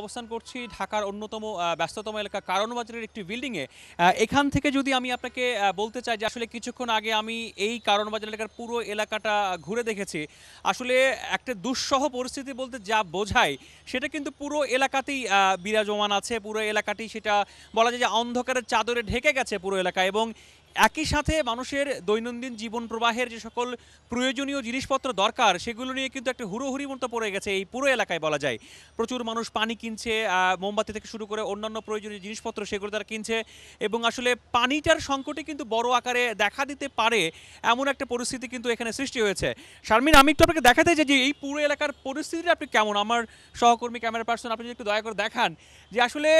অবস্থান করছি ঢাকার অন্যতম ব্যস্ততম এলাকা কারণ বাজারের একটি বিল্ডিংয়ে এখান থেকে যদি আমি আপনাকে বলতে চাই যে আসলে কিছুক্ষণ আগে আমি এই কারণ বাজার এলাকার পুরো এলাকাটা ঘুরে দেখেছি আসলে একটা দুঃসহ পরিস্থিতি বলতে যা বোঝায় সেটা কিন্তু পুরো এলাকাতেই বিরাজমান আছে পুরো এলাকাটি সেটা বলা যায় যে অন্ধকারের চাদরে ঢেকে গেছে পুরো এলাকা এবং একই সাথে মানুষের দৈনন্দিন জীবন প্রবাহের যে সকল প্রয়োজনীয় জিনিসপত্র দরকার সেগুলো নিয়ে কিন্তু একটা হুড়োহুড়ি মতো পড়ে গেছে এই পুরো এলাকায় বলা যায় প্রচুর মানুষ পানি কিনছে মোমবাতি থেকে শুরু করে অন্যান্য প্রয়োজনীয় জিনিসপত্র সেগুলো তারা কিনছে এবং আসলে পানিটার সংকটে কিন্তু বড় আকারে দেখা দিতে পারে এমন একটা পরিস্থিতি কিন্তু এখানে সৃষ্টি হয়েছে শারমিন আমি একটু আপনাকে দেখাতে চাই যে এই পুরো এলাকার পরিস্থিতিটা আপনি কেমন আমার সহকর্মী ক্যামেরা পার্সন আপনি যদি একটু দয়া করে দেখান যে আসলে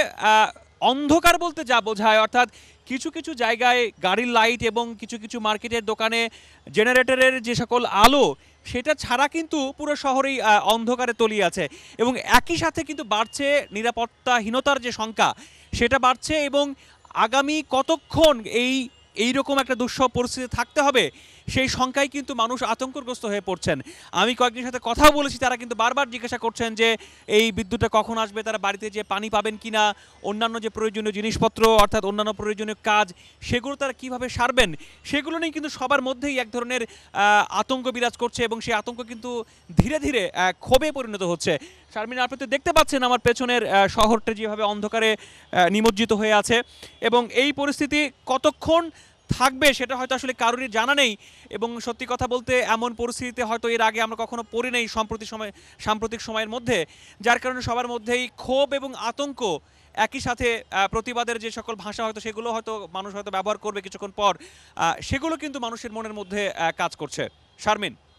অন্ধকার বলতে যা বোঝায় অর্থাৎ কিছু কিছু জায়গায় গাড়ির লাইট এবং কিছু কিছু মার্কেটের দোকানে জেনারেটরের যে সকল আলো সেটা ছাড়া কিন্তু পুরো শহরেই অন্ধকারে তলিয়ে আছে এবং একই সাথে কিন্তু বাড়ছে নিরাপত্তাহীনতার যে সংখ্যা সেটা বাড়ছে এবং আগামী কতক্ষণ এই এইরকম একটা দুঃসহ পরিস্থিতি থাকতে হবে সেই সংখ্যায় কিন্তু মানুষ আতঙ্কগ্রস্ত হয়ে পড়ছেন আমি কয়েকদিন সাথে কথা বলেছি তারা কিন্তু বারবার জিজ্ঞাসা করছেন যে এই বিদ্যুৎটা কখন আসবে তারা বাড়িতে যে পানি পাবেন কি না অন্যান্য যে প্রয়োজনীয় জিনিসপত্র অর্থাৎ অন্যান্য প্রয়োজনীয় কাজ সেগুলো তারা কিভাবে সারবেন সেগুলো নিয়ে কিন্তু সবার মধ্যেই এক ধরনের আতঙ্ক বিরাজ করছে এবং সেই আতঙ্ক কিন্তু ধীরে ধীরে ক্ষোভে পরিণত হচ্ছে শারমিন আপনি তো দেখতে পাচ্ছেন আমার পেছনের শহরটা যেভাবে অন্ধকারে নিমজ্জিত হয়ে আছে এবং এই পরিস্থিতি কতক্ষণ থাকবে সেটা হয়তো আসলে কারোরই জানা নেই এবং সত্যি কথা বলতে এমন পরিস্থিতিতে হয়তো এর আগে আমরা কখনো পড়ি নেই সম্প্রতি সময় সাম্প্রতিক সময়ের মধ্যে যার কারণে সবার মধ্যেই ক্ষোভ এবং আতঙ্ক একই সাথে প্রতিবাদের যে সকল ভাষা হয়তো সেগুলো হয়তো মানুষ হয়তো ব্যবহার করবে কিছুক্ষণ পর সেগুলো কিন্তু মানুষের মনের মধ্যে কাজ করছে শারমিন